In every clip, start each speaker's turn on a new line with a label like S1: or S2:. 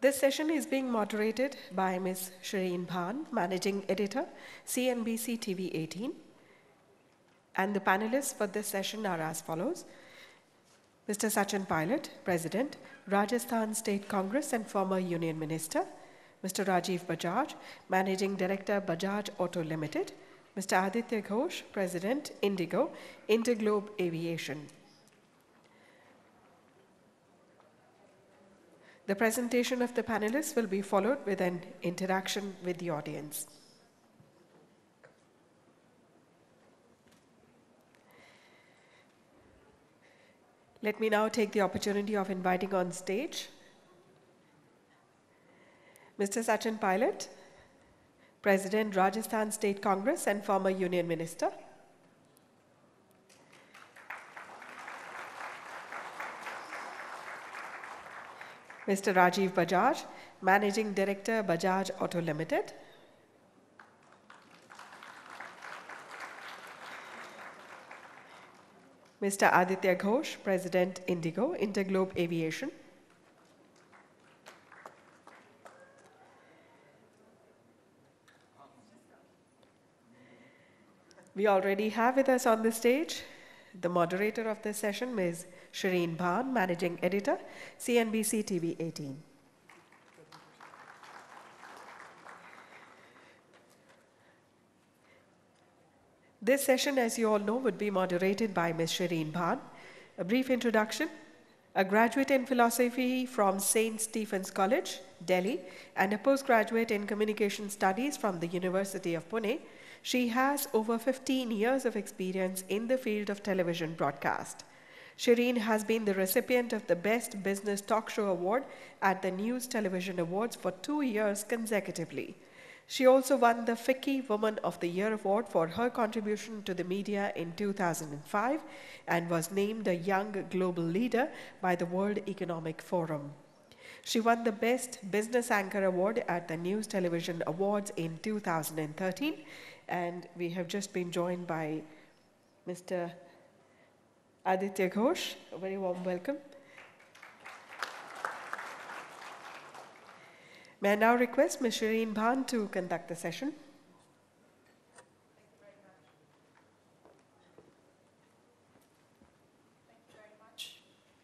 S1: This session is being moderated by Ms. Shireen Bhan, Managing Editor, CNBC TV 18. And the panelists for this session are as follows. Mr. Sachin Pilot, President, Rajasthan State Congress and former Union Minister. Mr. Rajiv Bajaj, Managing Director, Bajaj Auto Limited. Mr. Aditya Ghosh, President, Indigo, Interglobe Aviation. The presentation of the panelists will be followed with an interaction with the audience. Let me now take the opportunity of inviting on stage Mr. Sachin Pilot, President, Rajasthan State Congress and former Union Minister. Mr. Rajiv Bajaj, Managing Director, Bajaj Auto Limited. Mr. Aditya Ghosh, President Indigo, Interglobe Aviation. We already have with us on the stage the moderator of this session, Ms. Shireen Bhan, Managing Editor, CNBC TV 18. This session, as you all know, would be moderated by Ms. Shireen Bhan. A brief introduction. A graduate in philosophy from St. Stephen's College, Delhi, and a postgraduate in communication studies from the University of Pune, she has over 15 years of experience in the field of television broadcast. Shireen has been the recipient of the Best Business Talk Show Award at the News Television Awards for two years consecutively. She also won the Ficky Woman of the Year award for her contribution to the media in 2005 and was named a Young Global Leader by the World Economic Forum. She won the Best Business Anchor Award at the News Television Awards in 2013 and we have just been joined by Mr. Aditya Ghosh. A very warm welcome. May I now request Ms. Shireen Bhan to conduct the
S2: session.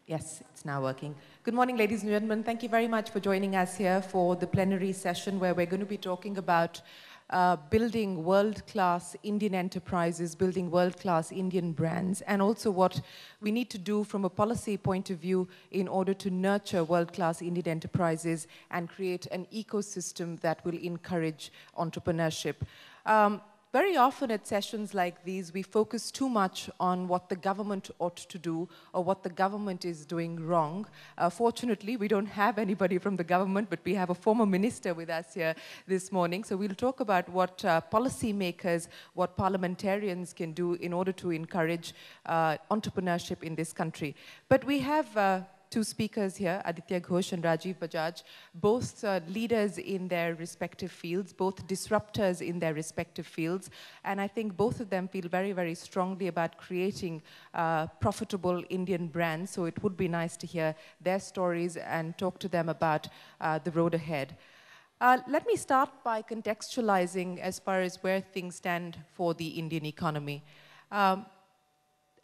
S2: Yes, it's now working. Good morning, ladies and gentlemen. Thank you very much for joining us here for the plenary session where we're going to be talking about uh, building world-class Indian enterprises, building world-class Indian brands, and also what we need to do from a policy point of view in order to nurture world-class Indian enterprises and create an ecosystem that will encourage entrepreneurship. Um, very often at sessions like these, we focus too much on what the government ought to do or what the government is doing wrong. Uh, fortunately, we don't have anybody from the government, but we have a former minister with us here this morning. So we'll talk about what uh, policymakers, what parliamentarians can do in order to encourage uh, entrepreneurship in this country. But we have uh, two speakers here, Aditya Ghosh and Rajiv Bajaj, both uh, leaders in their respective fields, both disruptors in their respective fields. And I think both of them feel very, very strongly about creating uh, profitable Indian brands. So it would be nice to hear their stories and talk to them about uh, the road ahead. Uh, let me start by contextualizing as far as where things stand for the Indian economy. Um,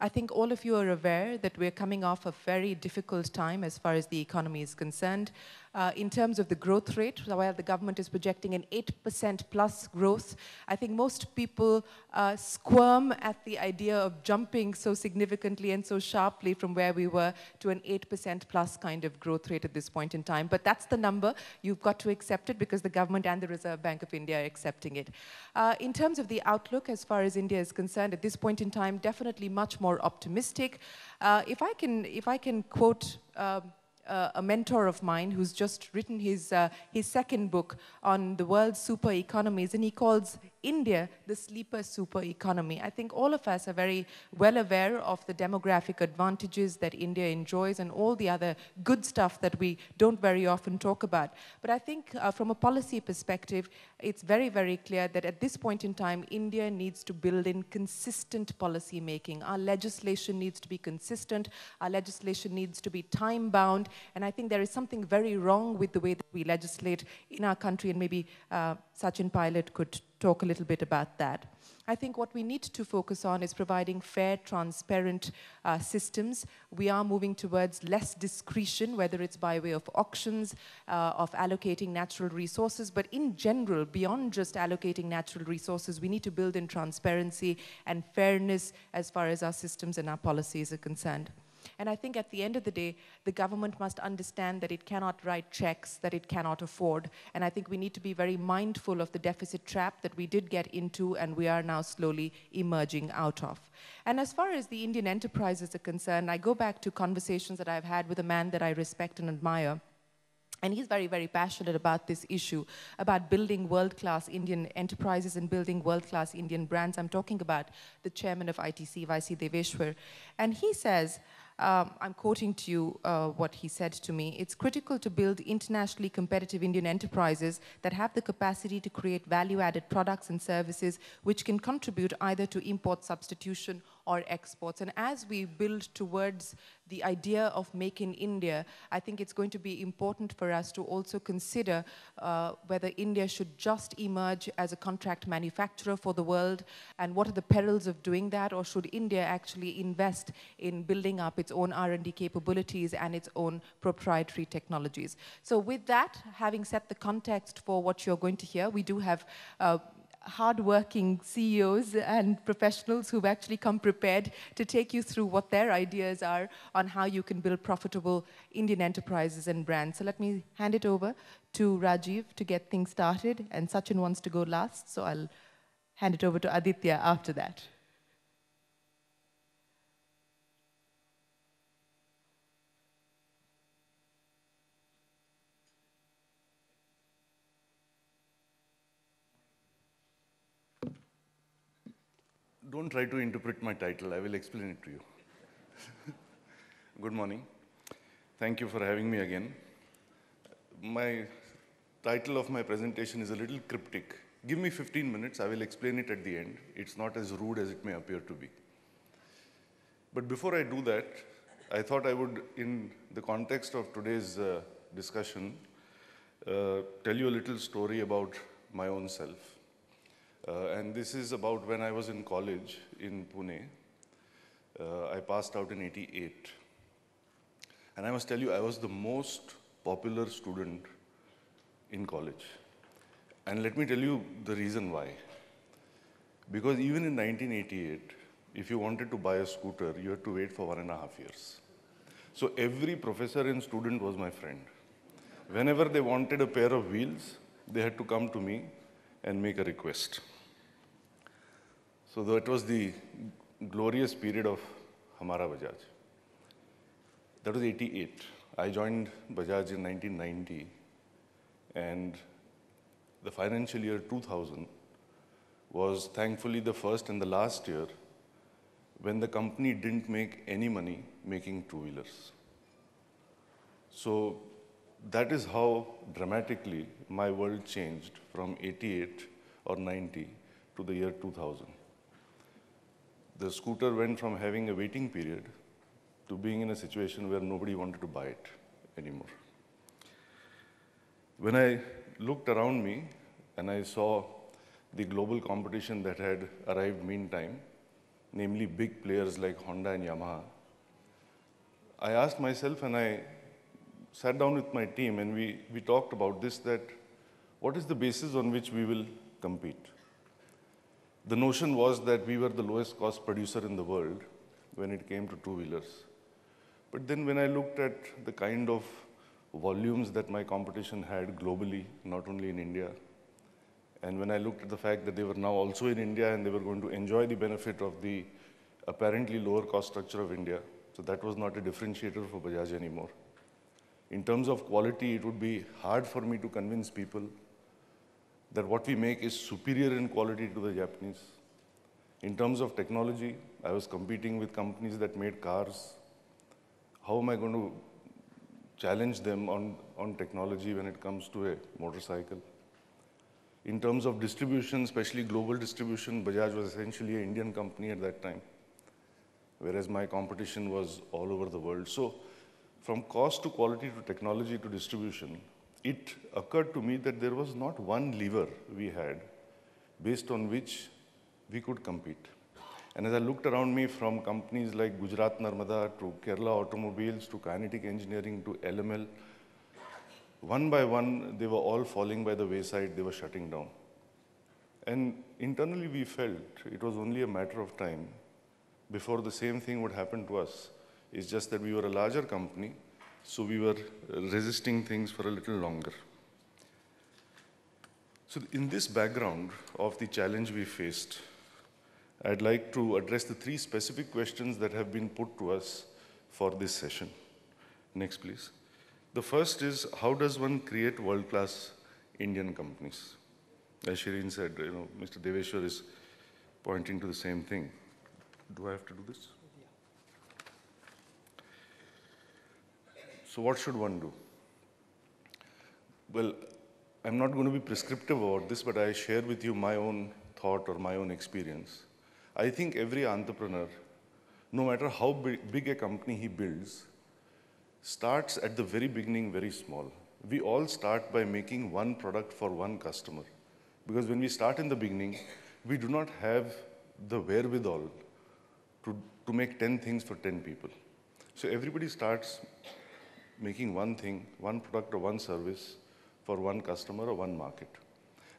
S2: I think all of you are aware that we're coming off a very difficult time as far as the economy is concerned uh, in terms of the growth rate, while the government is projecting an 8% plus growth, I think most people uh, squirm at the idea of jumping so significantly and so sharply from where we were to an 8% plus kind of growth rate at this point in time. But that's the number. You've got to accept it because the government and the Reserve Bank of India are accepting it. Uh, in terms of the outlook, as far as India is concerned, at this point in time, definitely much more optimistic. Uh, if I can, if I can quote. Um, uh, a mentor of mine who's just written his, uh, his second book on the world's super economies, and he calls India the sleeper super economy. I think all of us are very well aware of the demographic advantages that India enjoys and all the other good stuff that we don't very often talk about. But I think uh, from a policy perspective, it's very, very clear that at this point in time, India needs to build in consistent policy making. Our legislation needs to be consistent. Our legislation needs to be time bound. And I think there is something very wrong with the way that we legislate in our country and maybe uh, Sachin Pilot could talk a little bit about that. I think what we need to focus on is providing fair, transparent uh, systems. We are moving towards less discretion, whether it's by way of auctions, uh, of allocating natural resources, but in general, beyond just allocating natural resources, we need to build in transparency and fairness as far as our systems and our policies are concerned. And I think at the end of the day, the government must understand that it cannot write checks that it cannot afford. And I think we need to be very mindful of the deficit trap that we did get into and we are now slowly emerging out of. And as far as the Indian enterprises are concerned, I go back to conversations that I've had with a man that I respect and admire. And he's very, very passionate about this issue, about building world-class Indian enterprises and building world-class Indian brands. I'm talking about the chairman of ITC, Vaisi Deveshwar. And he says, um, I'm quoting to you uh, what he said to me, it's critical to build internationally competitive Indian enterprises that have the capacity to create value-added products and services which can contribute either to import substitution or exports. And as we build towards the idea of making India, I think it's going to be important for us to also consider uh, whether India should just emerge as a contract manufacturer for the world and what are the perils of doing that or should India actually invest in building up its own R&D capabilities and its own proprietary technologies. So with that, having set the context for what you're going to hear, we do have uh, hardworking CEOs and professionals who've actually come prepared to take you through what their ideas are on how you can build profitable Indian enterprises and brands. So let me hand it over to Rajiv to get things started, and Sachin wants to go last, so I'll hand it over to Aditya after that.
S3: Don't try to interpret my title. I will explain it to you. Good morning. Thank you for having me again. My title of my presentation is a little cryptic. Give me 15 minutes. I will explain it at the end. It's not as rude as it may appear to be. But before I do that, I thought I would, in the context of today's uh, discussion, uh, tell you a little story about my own self. Uh, and this is about when I was in college in Pune. Uh, I passed out in 88. And I must tell you, I was the most popular student in college. And let me tell you the reason why. Because even in 1988, if you wanted to buy a scooter, you had to wait for one and a half years. So every professor and student was my friend. Whenever they wanted a pair of wheels, they had to come to me and make a request. So that was the glorious period of Hamara Bajaj. That was 88. I joined Bajaj in 1990 and the financial year 2000 was thankfully the first and the last year when the company didn't make any money making two-wheelers. So that is how dramatically my world changed from 88 or 90 to the year 2000 the scooter went from having a waiting period to being in a situation where nobody wanted to buy it anymore. When I looked around me and I saw the global competition that had arrived meantime, namely big players like Honda and Yamaha, I asked myself and I sat down with my team and we, we talked about this that what is the basis on which we will compete? The notion was that we were the lowest cost producer in the world when it came to two-wheelers. But then when I looked at the kind of volumes that my competition had globally, not only in India, and when I looked at the fact that they were now also in India and they were going to enjoy the benefit of the apparently lower cost structure of India, so that was not a differentiator for Bajaj anymore. In terms of quality, it would be hard for me to convince people that what we make is superior in quality to the Japanese. In terms of technology, I was competing with companies that made cars. How am I going to challenge them on, on technology when it comes to a motorcycle? In terms of distribution, especially global distribution, Bajaj was essentially an Indian company at that time, whereas my competition was all over the world. So from cost to quality to technology to distribution, it occurred to me that there was not one lever we had based on which we could compete. And as I looked around me from companies like Gujarat Narmada to Kerala Automobiles to Kinetic Engineering to LML, one by one, they were all falling by the wayside, they were shutting down. And internally, we felt it was only a matter of time before the same thing would happen to us. It's just that we were a larger company, so we were resisting things for a little longer. So in this background of the challenge we faced, I'd like to address the three specific questions that have been put to us for this session. Next, please. The first is, how does one create world-class Indian companies? As Shireen said, you know, Mr. Deveshwar is pointing to the same thing. Do I have to do this? So what should one do? Well, I'm not going to be prescriptive about this, but I share with you my own thought or my own experience. I think every entrepreneur, no matter how big a company he builds, starts at the very beginning very small. We all start by making one product for one customer. Because when we start in the beginning, we do not have the wherewithal to, to make 10 things for 10 people. So everybody starts making one thing, one product or one service for one customer or one market.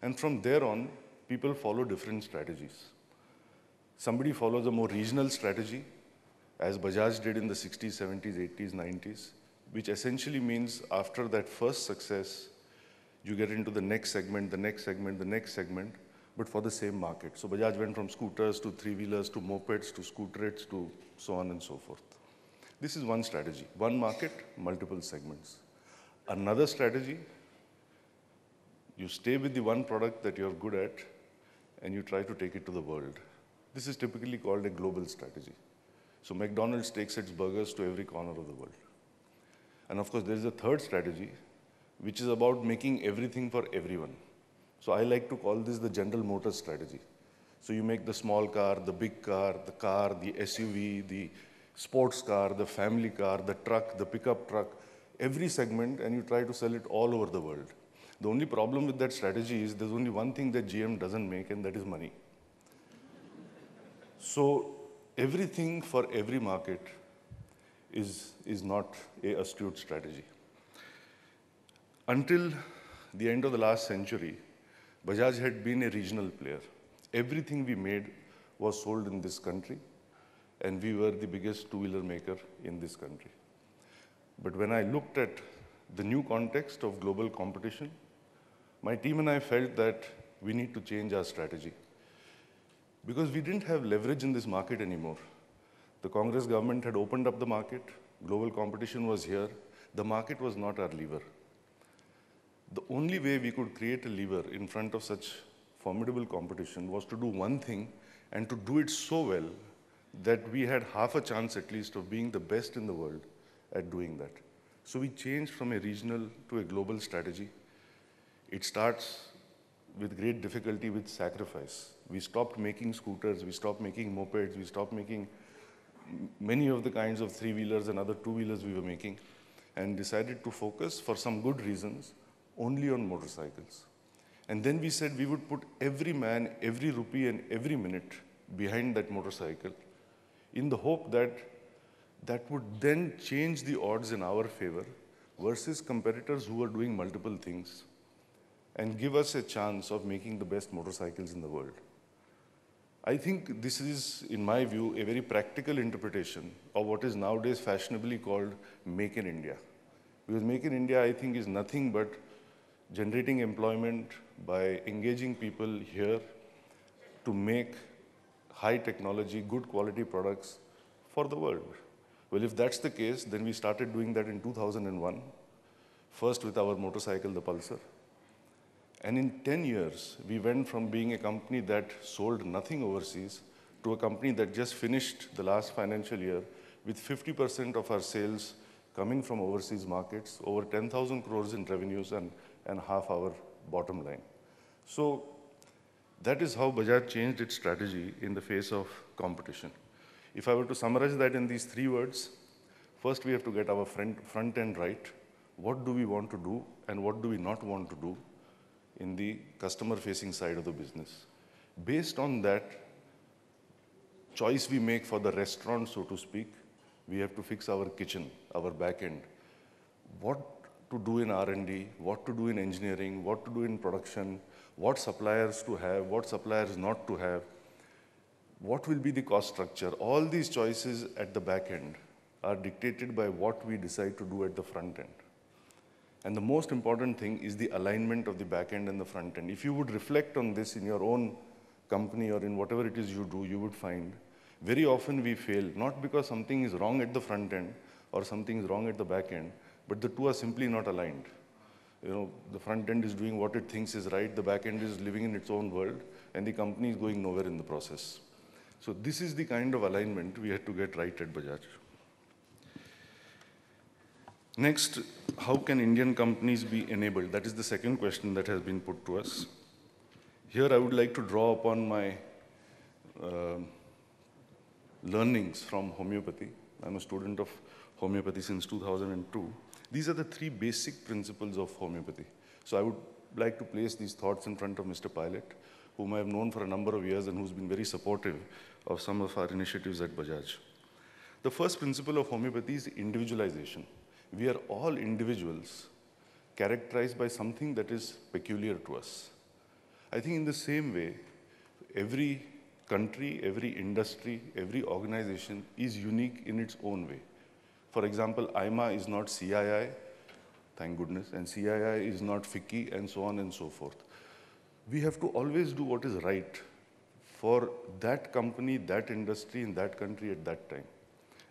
S3: And from there on, people follow different strategies. Somebody follows a more regional strategy, as Bajaj did in the 60s, 70s, 80s, 90s, which essentially means after that first success, you get into the next segment, the next segment, the next segment, but for the same market. So Bajaj went from scooters to three-wheelers to mopeds to scooterets to so on and so forth. This is one strategy, one market, multiple segments. Another strategy, you stay with the one product that you're good at and you try to take it to the world. This is typically called a global strategy. So McDonald's takes its burgers to every corner of the world. And of course, there is a third strategy, which is about making everything for everyone. So I like to call this the General Motors strategy. So you make the small car, the big car, the car, the SUV, the sports car, the family car, the truck, the pickup truck, every segment, and you try to sell it all over the world. The only problem with that strategy is there's only one thing that GM doesn't make, and that is money. so everything for every market is, is not a astute strategy. Until the end of the last century, Bajaj had been a regional player. Everything we made was sold in this country and we were the biggest two-wheeler maker in this country. But when I looked at the new context of global competition, my team and I felt that we need to change our strategy because we didn't have leverage in this market anymore. The Congress government had opened up the market, global competition was here, the market was not our lever. The only way we could create a lever in front of such formidable competition was to do one thing and to do it so well that we had half a chance at least of being the best in the world at doing that. So we changed from a regional to a global strategy. It starts with great difficulty with sacrifice. We stopped making scooters, we stopped making mopeds, we stopped making many of the kinds of three-wheelers and other two-wheelers we were making and decided to focus for some good reasons only on motorcycles. And then we said we would put every man, every rupee and every minute behind that motorcycle in the hope that that would then change the odds in our favor versus competitors who are doing multiple things and give us a chance of making the best motorcycles in the world. I think this is, in my view, a very practical interpretation of what is nowadays fashionably called Make in India. Because Make in India, I think, is nothing but generating employment by engaging people here to make high technology, good quality products for the world. Well, if that's the case, then we started doing that in 2001, first with our motorcycle, the Pulsar. And in 10 years, we went from being a company that sold nothing overseas to a company that just finished the last financial year with 50% of our sales coming from overseas markets, over 10,000 crores in revenues and, and half our bottom line. So that is how Bajaj changed its strategy in the face of competition. If I were to summarize that in these three words, first we have to get our front end right. What do we want to do and what do we not want to do in the customer facing side of the business? Based on that choice we make for the restaurant, so to speak, we have to fix our kitchen, our back end. What to do in R&D, what to do in engineering, what to do in production, what suppliers to have, what suppliers not to have, what will be the cost structure. All these choices at the back end are dictated by what we decide to do at the front end. And the most important thing is the alignment of the back end and the front end. If you would reflect on this in your own company or in whatever it is you do, you would find very often we fail, not because something is wrong at the front end or something is wrong at the back end, but the two are simply not aligned you know, the front end is doing what it thinks is right, the back end is living in its own world, and the company is going nowhere in the process. So this is the kind of alignment we had to get right at Bajaj. Next, how can Indian companies be enabled? That is the second question that has been put to us. Here I would like to draw upon my uh, learnings from homeopathy. I'm a student of homeopathy since 2002. These are the three basic principles of homeopathy. So I would like to place these thoughts in front of Mr. Pilot, whom I have known for a number of years and who's been very supportive of some of our initiatives at Bajaj. The first principle of homeopathy is individualization. We are all individuals characterized by something that is peculiar to us. I think in the same way, every country, every industry, every organization is unique in its own way. For example, IMA is not CII, thank goodness, and CII is not FICCI, and so on and so forth. We have to always do what is right for that company, that industry, in that country at that time.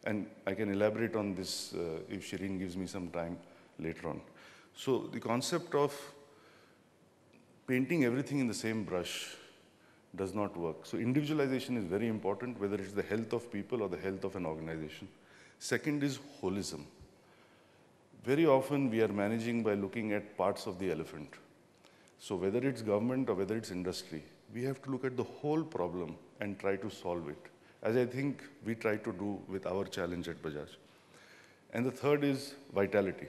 S3: And I can elaborate on this uh, if Shireen gives me some time later on. So the concept of painting everything in the same brush does not work. So individualization is very important, whether it's the health of people or the health of an organization. Second is holism. Very often we are managing by looking at parts of the elephant. So whether it's government or whether it's industry, we have to look at the whole problem and try to solve it, as I think we try to do with our challenge at Bajaj. And the third is vitality.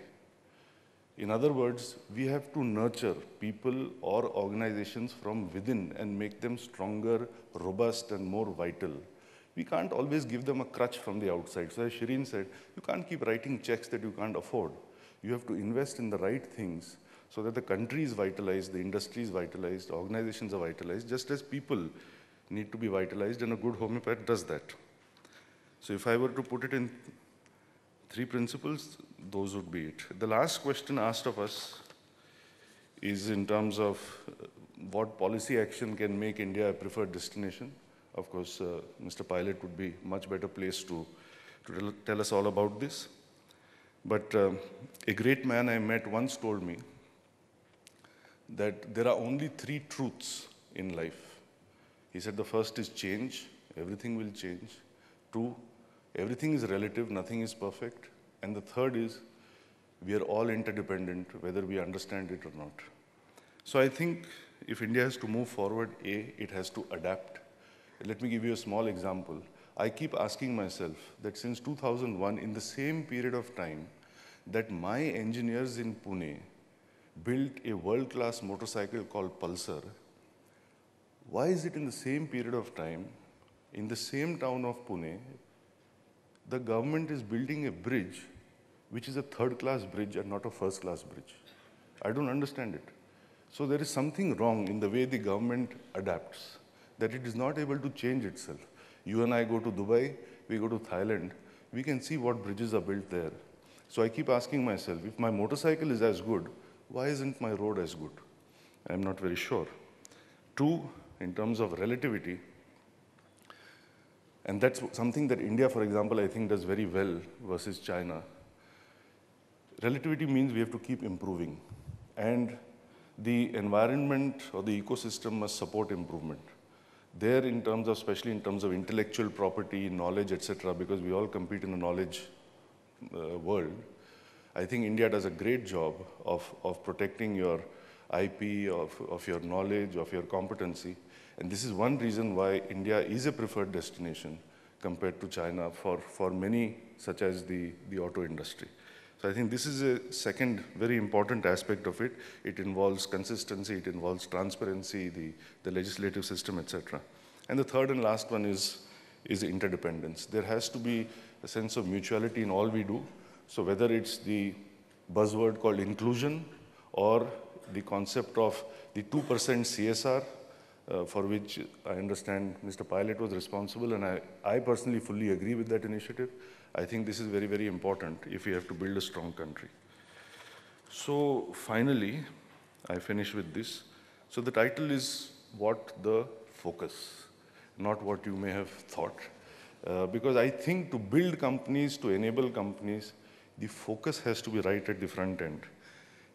S3: In other words, we have to nurture people or organizations from within and make them stronger, robust, and more vital we can't always give them a crutch from the outside. So as Shireen said, you can't keep writing checks that you can't afford. You have to invest in the right things so that the country is vitalized, the industry is vitalized, organizations are vitalized, just as people need to be vitalized, and a good homeopath does that. So if I were to put it in three principles, those would be it. The last question asked of us is in terms of what policy action can make India a preferred destination. Of course, uh, Mr. Pilot would be much better placed to, to tell us all about this. But uh, a great man I met once told me that there are only three truths in life. He said the first is change, everything will change. Two, everything is relative, nothing is perfect. And the third is we are all interdependent, whether we understand it or not. So I think if India has to move forward, A, it has to adapt. Let me give you a small example. I keep asking myself that since 2001, in the same period of time, that my engineers in Pune built a world-class motorcycle called Pulsar, why is it in the same period of time, in the same town of Pune, the government is building a bridge which is a third-class bridge and not a first-class bridge? I don't understand it. So there is something wrong in the way the government adapts that it is not able to change itself. You and I go to Dubai, we go to Thailand, we can see what bridges are built there. So I keep asking myself, if my motorcycle is as good, why isn't my road as good? I'm not very sure. Two, in terms of relativity, and that's something that India, for example, I think does very well versus China. Relativity means we have to keep improving. And the environment or the ecosystem must support improvement there in terms of, especially in terms of intellectual property, knowledge, etc., because we all compete in the knowledge uh, world, I think India does a great job of, of protecting your IP, of, of your knowledge, of your competency. And this is one reason why India is a preferred destination compared to China for, for many, such as the, the auto industry. So I think this is a second very important aspect of it. It involves consistency, it involves transparency, the, the legislative system, etc. And the third and last one is, is interdependence. There has to be a sense of mutuality in all we do. So whether it's the buzzword called inclusion or the concept of the 2% CSR, uh, for which I understand Mr. Pilot was responsible, and I, I personally fully agree with that initiative. I think this is very, very important if we have to build a strong country. So finally, I finish with this. So the title is What the Focus, not what you may have thought. Uh, because I think to build companies, to enable companies, the focus has to be right at the front end.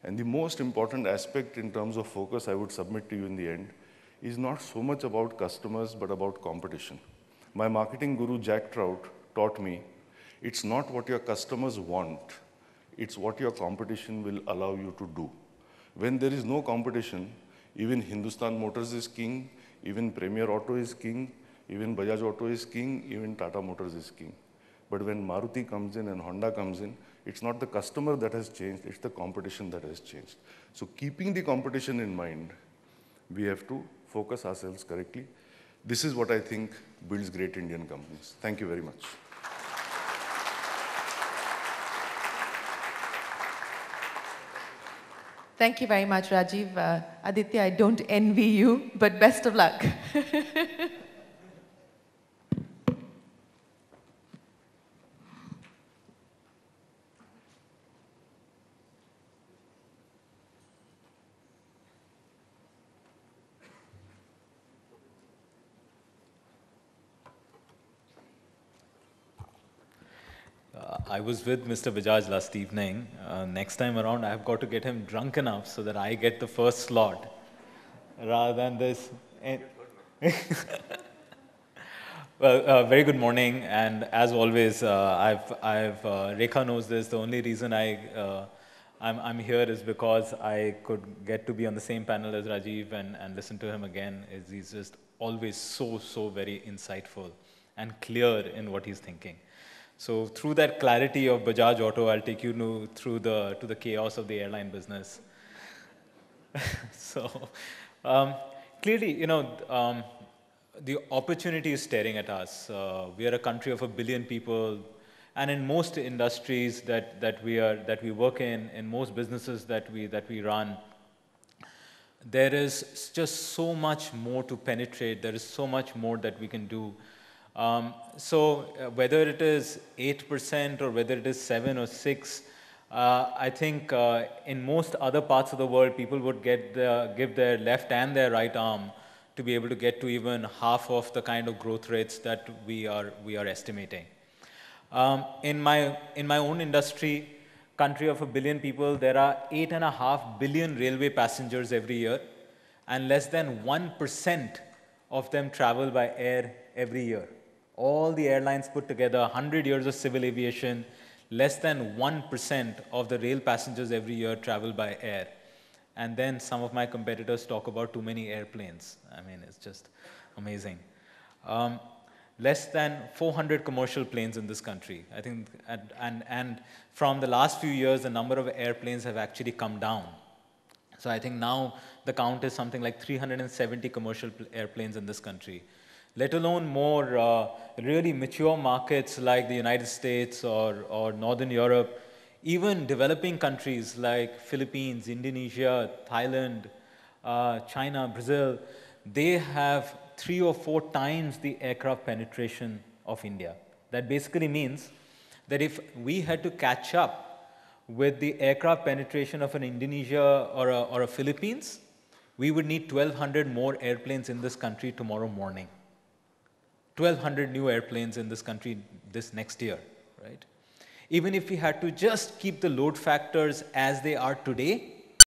S3: And the most important aspect in terms of focus I would submit to you in the end is not so much about customers but about competition. My marketing guru Jack Trout taught me it's not what your customers want. It's what your competition will allow you to do. When there is no competition, even Hindustan Motors is king, even Premier Auto is king, even Bajaj Auto is king, even Tata Motors is king. But when Maruti comes in and Honda comes in, it's not the customer that has changed, it's the competition that has changed. So keeping the competition in mind, we have to focus ourselves correctly. This is what I think builds great Indian companies. Thank you very much.
S2: Thank you very much, Rajiv. Uh, Aditya, I don't envy you, but best of luck.
S4: I was with Mr. Bajaj last evening. Uh, next time around, I've got to get him drunk enough so that I get the first slot rather than this. well, uh, very good morning. And as always, uh, I've, I've uh, Rekha knows this. The only reason I, uh, I'm, I'm here is because I could get to be on the same panel as Rajiv and, and listen to him again. He's just always so, so very insightful and clear in what he's thinking. So through that clarity of Bajaj Auto, I'll take you through the, to the chaos of the airline business. so um, clearly, you know, um, the opportunity is staring at us. Uh, we are a country of a billion people, and in most industries that, that, we, are, that we work in, in most businesses that we, that we run, there is just so much more to penetrate. There is so much more that we can do um, so uh, whether it is 8% or whether it is 7 or 6, uh, I think uh, in most other parts of the world, people would get the, give their left and their right arm to be able to get to even half of the kind of growth rates that we are, we are estimating. Um, in, my, in my own industry, country of a billion people, there are 8.5 billion railway passengers every year, and less than 1% of them travel by air every year all the airlines put together, 100 years of civil aviation, less than 1% of the rail passengers every year travel by air. And then some of my competitors talk about too many airplanes. I mean, it's just amazing. Um, less than 400 commercial planes in this country. I think, and, and, and from the last few years, the number of airplanes have actually come down. So I think now the count is something like 370 commercial airplanes in this country let alone more uh, really mature markets like the United States or, or Northern Europe, even developing countries like Philippines, Indonesia, Thailand, uh, China, Brazil, they have three or four times the aircraft penetration of India. That basically means that if we had to catch up with the aircraft penetration of an Indonesia or a, or a Philippines, we would need 1,200 more airplanes in this country tomorrow morning. 1,200 new airplanes in this country this next year, right? Even if we had to just keep the load factors as they are today,